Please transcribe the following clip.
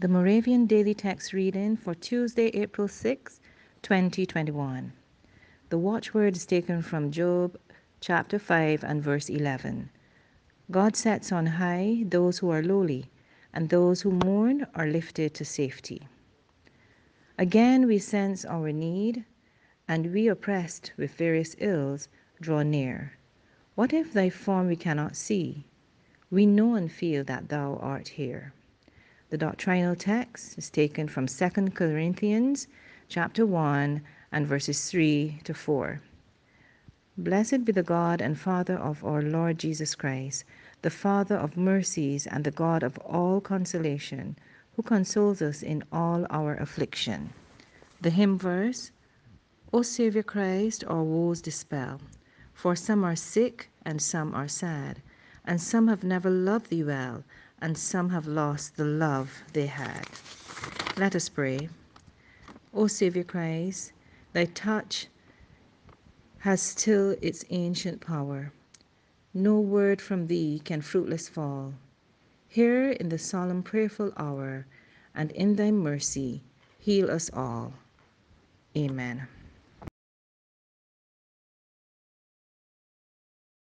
the Moravian Daily Text reading for Tuesday, April 6, 2021. The watchword is taken from Job chapter 5 and verse 11. God sets on high those who are lowly, and those who mourn are lifted to safety. Again, we sense our need, and we oppressed with various ills draw near. What if thy form we cannot see? We know and feel that thou art here. The doctrinal text is taken from 2 Corinthians chapter 1 and verses 3 to 4. Blessed be the God and Father of our Lord Jesus Christ, the Father of mercies and the God of all consolation, who consoles us in all our affliction. The hymn verse, O Savior Christ, our woes dispel, for some are sick and some are sad and some have never loved thee well, and some have lost the love they had. Let us pray. O Saviour Christ, thy touch has still its ancient power. No word from thee can fruitless fall. Here in the solemn prayerful hour, and in thy mercy heal us all. Amen.